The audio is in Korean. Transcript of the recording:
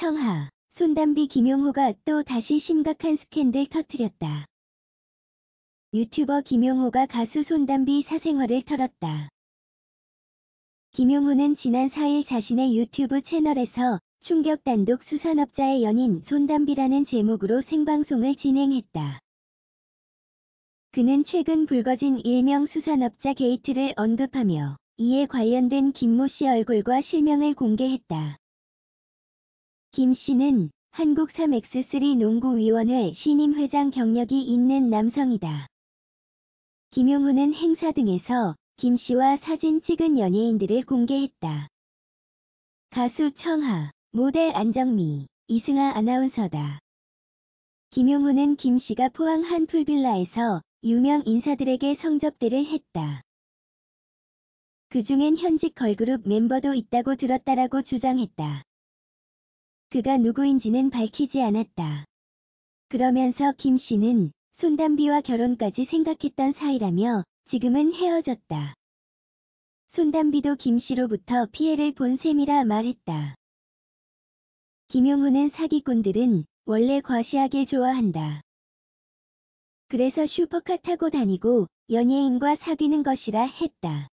청하, 손담비 김용호가 또 다시 심각한 스캔들 터뜨렸다. 유튜버 김용호가 가수 손담비 사생활을 털었다. 김용호는 지난 4일 자신의 유튜브 채널에서 충격 단독 수산업자의 연인 손담비라는 제목으로 생방송을 진행했다. 그는 최근 불거진 일명 수산업자 게이트를 언급하며 이에 관련된 김모 씨 얼굴과 실명을 공개했다. 김 씨는 한국 3x3 농구위원회 신임 회장 경력이 있는 남성이다. 김용훈은 행사 등에서 김 씨와 사진 찍은 연예인들을 공개했다. 가수 청하, 모델 안정미, 이승아 아나운서다. 김용훈은김 씨가 포항 한 풀빌라에서 유명 인사들에게 성접대를 했다. 그중엔 현직 걸그룹 멤버도 있다고 들었다라고 주장했다. 그가 누구인지는 밝히지 않았다. 그러면서 김 씨는 손담비와 결혼까지 생각했던 사이라며 지금은 헤어졌다. 손담비도 김 씨로부터 피해를 본 셈이라 말했다. 김용훈은 사기꾼들은 원래 과시하길 좋아한다. 그래서 슈퍼카 타고 다니고 연예인과 사귀는 것이라 했다.